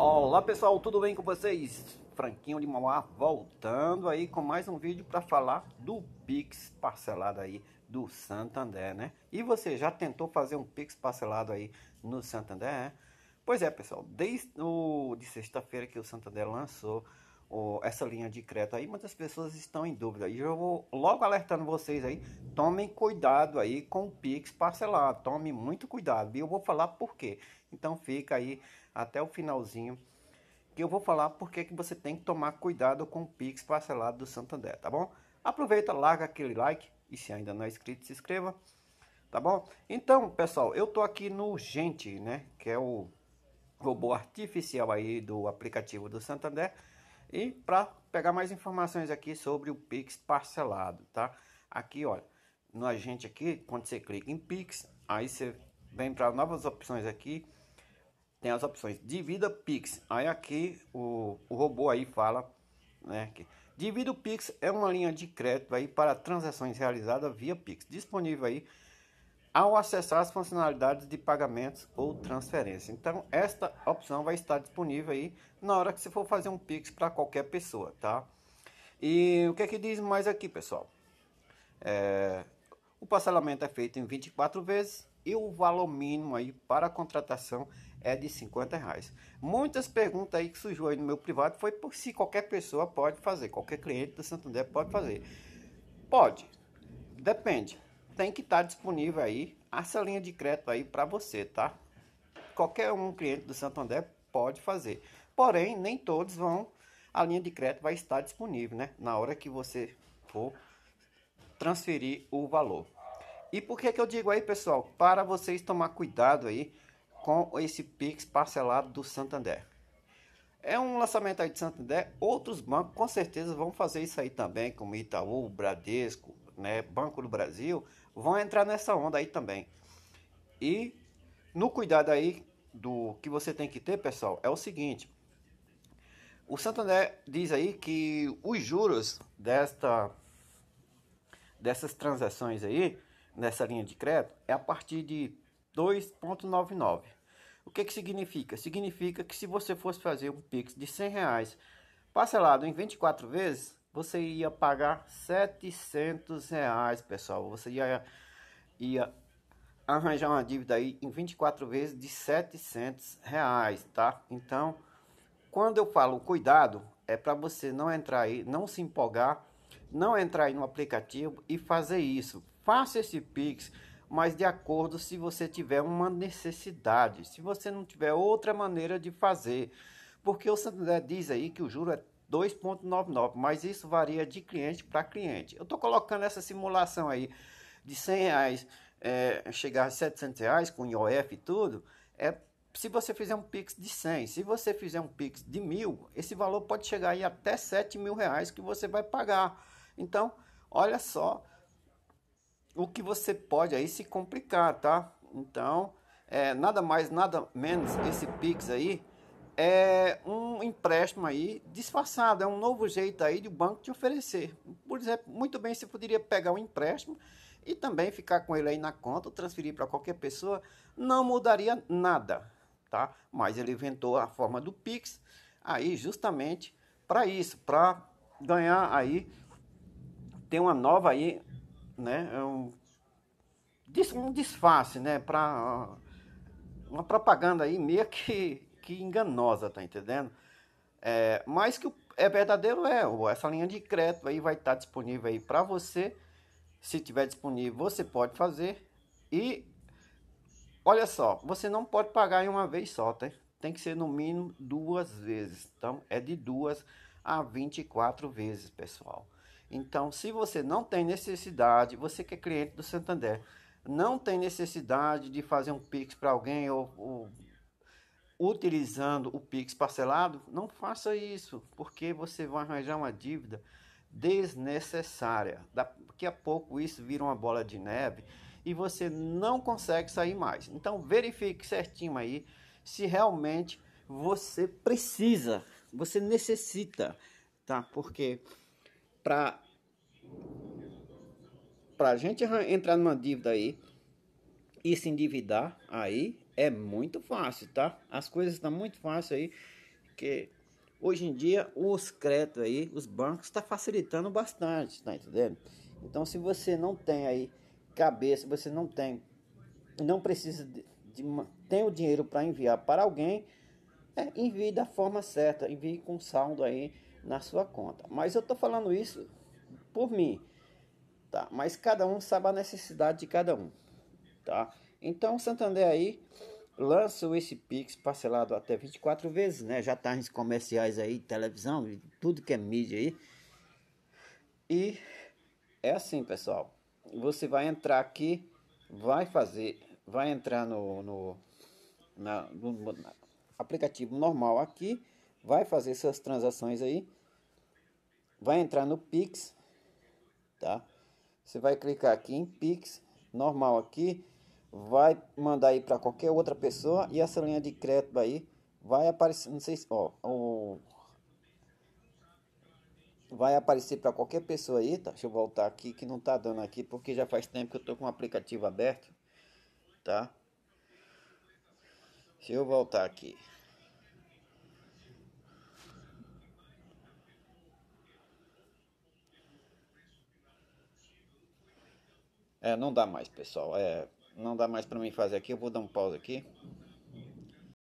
Olá pessoal, tudo bem com vocês? Franquinho de Mauá voltando aí com mais um vídeo para falar do Pix parcelado aí do Santander, né? E você já tentou fazer um Pix parcelado aí no Santander? É? Pois é pessoal, desde o, de sexta-feira que o Santander lançou essa linha de crédito aí, muitas pessoas estão em dúvida. E eu vou logo alertando vocês aí, tomem cuidado aí com o Pix parcelado, tomem muito cuidado. E eu vou falar por quê. Então fica aí até o finalzinho que eu vou falar por que você tem que tomar cuidado com o Pix parcelado do Santander, tá bom? Aproveita, larga aquele like e se ainda não é inscrito, se inscreva, tá bom? Então, pessoal, eu tô aqui no Gente, né, que é o robô artificial aí do aplicativo do Santander. E para pegar mais informações aqui sobre o Pix parcelado, tá? Aqui, olha, no agente aqui, quando você clica em Pix, aí você vem para novas opções aqui, tem as opções divida Pix. Aí aqui o, o robô aí fala, né, que divida o Pix é uma linha de crédito aí para transações realizadas via Pix, disponível aí ao acessar as funcionalidades de pagamentos ou transferência. Então, esta opção vai estar disponível aí na hora que você for fazer um Pix para qualquer pessoa, tá? E o que é que diz mais aqui, pessoal? É, o parcelamento é feito em 24 vezes e o valor mínimo aí para a contratação é de 50 reais. Muitas perguntas aí que surgiu aí no meu privado foi por se qualquer pessoa pode fazer, qualquer cliente do Santander pode fazer. Pode, depende tem que estar tá disponível aí essa linha de crédito aí para você, tá? Qualquer um cliente do Santander pode fazer. Porém, nem todos vão a linha de crédito vai estar disponível, né, na hora que você for transferir o valor. E por que que eu digo aí, pessoal? Para vocês tomar cuidado aí com esse Pix parcelado do Santander. É um lançamento aí de Santander, outros bancos com certeza vão fazer isso aí também, como Itaú, Bradesco, né, Banco do Brasil, vão entrar nessa onda aí também. E no cuidado aí do que você tem que ter, pessoal, é o seguinte. O Santander diz aí que os juros desta dessas transações aí, nessa linha de crédito, é a partir de 2.99. O que que significa? Significa que se você fosse fazer um Pix de 100 reais parcelado em 24 vezes, você ia pagar 700 reais, pessoal. Você ia, ia arranjar uma dívida aí em 24 vezes de 700 reais, tá? Então, quando eu falo cuidado, é para você não entrar aí, não se empolgar, não entrar aí no aplicativo e fazer isso. Faça esse Pix, mas de acordo se você tiver uma necessidade, se você não tiver outra maneira de fazer. Porque o Santander diz aí que o juro é 2,99, mas isso varia de cliente para cliente. Eu estou colocando essa simulação aí de 100 reais, é, chegar a 700 reais com IOF e tudo, é se você fizer um Pix de 100, se você fizer um Pix de mil, esse valor pode chegar aí até 7 mil reais que você vai pagar. Então, olha só o que você pode aí se complicar, tá? Então, é, nada mais, nada menos esse Pix aí, é um empréstimo aí disfarçado, é um novo jeito aí de o banco te oferecer. Por exemplo, muito bem você poderia pegar um empréstimo e também ficar com ele aí na conta, transferir para qualquer pessoa, não mudaria nada, tá? Mas ele inventou a forma do Pix aí justamente para isso, para ganhar aí tem uma nova aí, né, é um, um disfarce, né, para ah, uma propaganda aí meio que que enganosa, tá entendendo? É, mas que é verdadeiro é, essa linha de crédito aí vai estar tá disponível aí para você. Se tiver disponível, você pode fazer. E olha só, você não pode pagar em uma vez só, tá? Tem que ser no mínimo duas vezes. Então é de duas a 24 vezes, pessoal. Então, se você não tem necessidade, você que é cliente do Santander, não tem necessidade de fazer um Pix para alguém ou, ou utilizando o Pix parcelado, não faça isso, porque você vai arranjar uma dívida desnecessária. Daqui a pouco isso vira uma bola de neve e você não consegue sair mais. Então verifique certinho aí se realmente você precisa, você necessita, tá? Porque para para a gente entrar numa dívida aí e se endividar aí é muito fácil, tá? As coisas estão tá muito fácil aí, que hoje em dia os créditos aí, os bancos está facilitando bastante, tá entendendo? Então, se você não tem aí cabeça, você não tem, não precisa de, de tem o dinheiro para enviar para alguém, é, envie da forma certa, envie com saldo aí na sua conta. Mas eu tô falando isso por mim, tá? Mas cada um sabe a necessidade de cada um, tá? Então, Santander aí o esse Pix parcelado até 24 vezes, né? Já tá em comerciais aí, televisão, tudo que é mídia aí. E é assim, pessoal. Você vai entrar aqui, vai fazer, vai entrar no, no, na, no, no aplicativo normal aqui, vai fazer suas transações aí, vai entrar no Pix, tá? Você vai clicar aqui em Pix, normal aqui, vai mandar aí para qualquer outra pessoa e essa linha de crédito aí vai aparecer, não sei se, ó, o, vai aparecer para qualquer pessoa aí, tá? Deixa eu voltar aqui que não tá dando aqui porque já faz tempo que eu tô com o aplicativo aberto, tá? Deixa eu voltar aqui. É, não dá mais, pessoal. É, não dá mais para mim fazer aqui, eu vou dar um pause aqui.